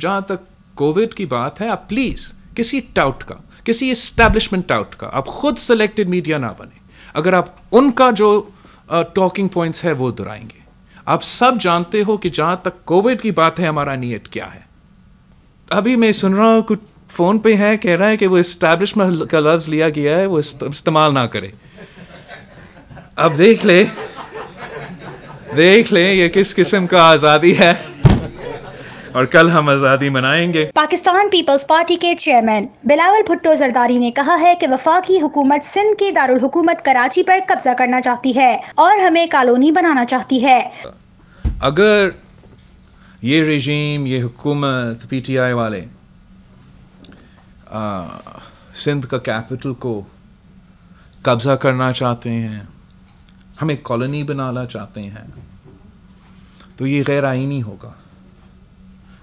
जहाँ तक कोविड की बात है आप प्लीज़ किसी टाउट का किसी इस्टेब्लिशमेंट टाउट का आप खुद सेलेक्टेड मीडिया ना बने अगर आप उनका जो टॉकिंग uh, पॉइंट्स है वो दोहराएंगे आप सब जानते हो कि जहाँ तक कोविड की बात है हमारा नीयत क्या है अभी मैं सुन रहा हूँ कुछ फ़ोन पे है कह रहा है कि वो इस्टेब्लिशमेंट का लफ्ज़ लिया गया है वो इस्तेमाल ना करे अब देख ले देख ले ये किस किस्म का आज़ादी है और कल हम आज़ादी मनाएंगे पाकिस्तान पीपल्स पार्टी के चेयरमैन बिलावल भुट्टो जरदारी ने कहा है की वफाकी हुकूमत सिंध की दारुल हुकूमत कराची पर कब्जा करना चाहती है और हमें कॉलोनी बनाना चाहती है अगर ये रेजीम ये हुकूमत पीटीआई वाले सिंध का कैपिटल को कब्जा करना चाहते हैं हमें कॉलोनी बनाना चाहते हैं तो ये गैर आइनी होगा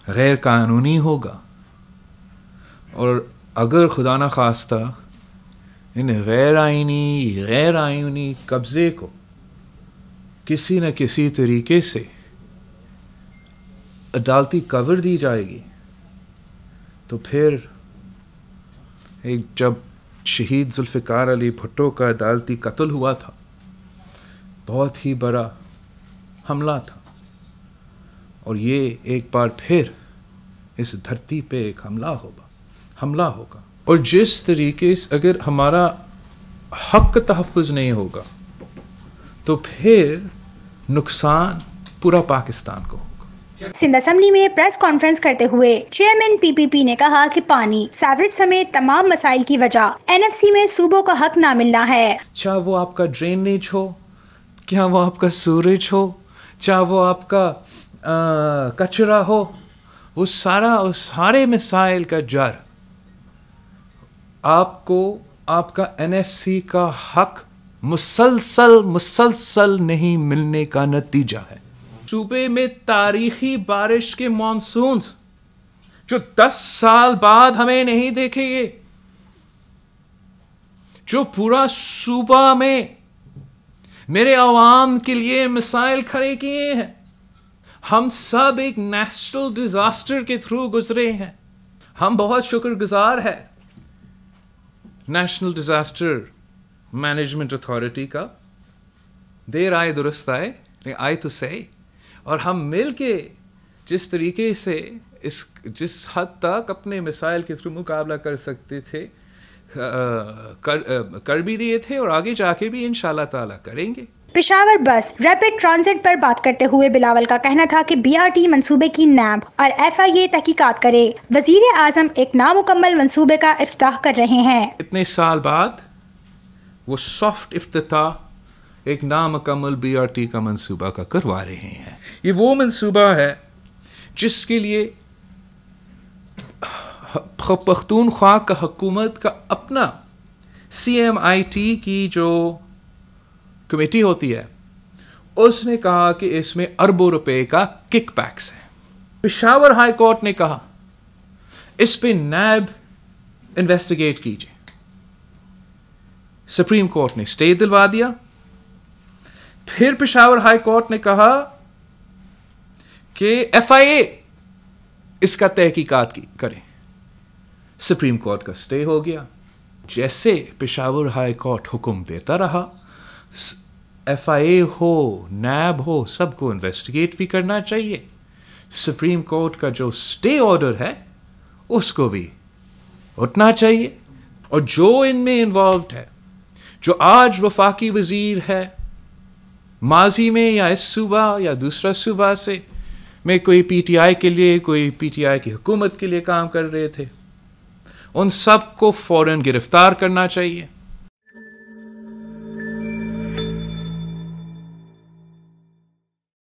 गैर कानूनी होगा और अगर खुदा न खास्ता इन गैर आइनी गैर आइनी कब्ज़े को किसी न किसी तरीके से अदालती कवर दी जाएगी तो फिर एक जब शहीद जुल्फ़िकार अली भुट्टो का अदालती कत्ल हुआ था बहुत ही बड़ा हमला था और ये एक बार फिर इस धरती पे एक हमला होगा हमला होगा और जिस तरीके से अगर हमारा हक तहफ़ नहीं होगा तो फिर नुकसान पूरा पाकिस्तान को सिंध असम्बली में प्रेस कॉन्फ्रेंस करते हुए चेयरमैन पीपीपी ने कहा कि पानी सैवरेज समेत तमाम मसाइल की वजह एनएफसी में सूबों का हक ना मिलना है चाहे वो आपका ड्रेनेज हो क्या वो आपका सूरज हो चाहे वो आपका कचरा हो वो सारा उस सारे मिसाइल का जर आपको आपका सी का हक मुसलसल मुसलसल नहीं मिलने का नतीजा है सूबे में तारीखी बारिश के मानसून जो दस साल बाद हमें नहीं देखेंगे जो पूरा सूबा में मेरे आवाम के लिए मिसाइल खड़े किए हैं हम सब एक नेचुरल डिजास्टर के थ्रू गुजरे हैं हम बहुत शुक्रगुजार है नेशनल डिजास्टर मैनेजमेंट अथॉरिटी का देर आए दुरुस्त आए आए तो सही और हम मिल के जिस तरीके से इस जिस हद तक अपने मिसाइल के थ्रू मुकाबला कर सकते थे आ, कर, आ, कर भी दिए थे और आगे जाके भी इन ताला करेंगे पिशावर बस रैपिड ट्रांजिट पर बात करते हुए बिलावल का कहना था कि बीआरटी मंसूबे की नैब और एफआईए तहकीकात करे वजीर आजम एक नामुकम्मल मंसूबे का अफ्ताह कर रहे हैं इतने साल बाद वो सॉफ्ट अफ्ताह एक नामुकम्मल बीआरटी का मंसूबा का करवा रहे हैं ये वो मंसूबा है जिसके लिए पख्तूनख्वा का हकूमत का अपना सी एम आई टी की जो कमेटी होती है उसने कहा कि इसमें अरबों रुपए का किक पैक्स है पिशावर हाई कोर्ट ने कहा इस पे नैब इन्वेस्टिगेट कीजिए सुप्रीम कोर्ट ने स्टे दिलवा दिया फिर पिशावर हाई कोर्ट ने कहा कि एफ आई ए इसका तहकीकात की करें सुप्रीम कोर्ट का स्टे हो गया जैसे पिशावर हाई कोर्ट हुक्म देता रहा एफ हो नैब हो सबको इन्वेस्टिगेट भी करना चाहिए सुप्रीम कोर्ट का जो स्टे ऑर्डर है उसको भी उठना चाहिए और जो इनमें इन्वॉल्व है जो आज वफाकी वजीर है माजी में या इस सूबा या दूसरा सूबा से में कोई पीटीआई के लिए कोई पीटीआई की हुकूमत के लिए काम कर रहे थे उन सब को गिरफ्तार करना चाहिए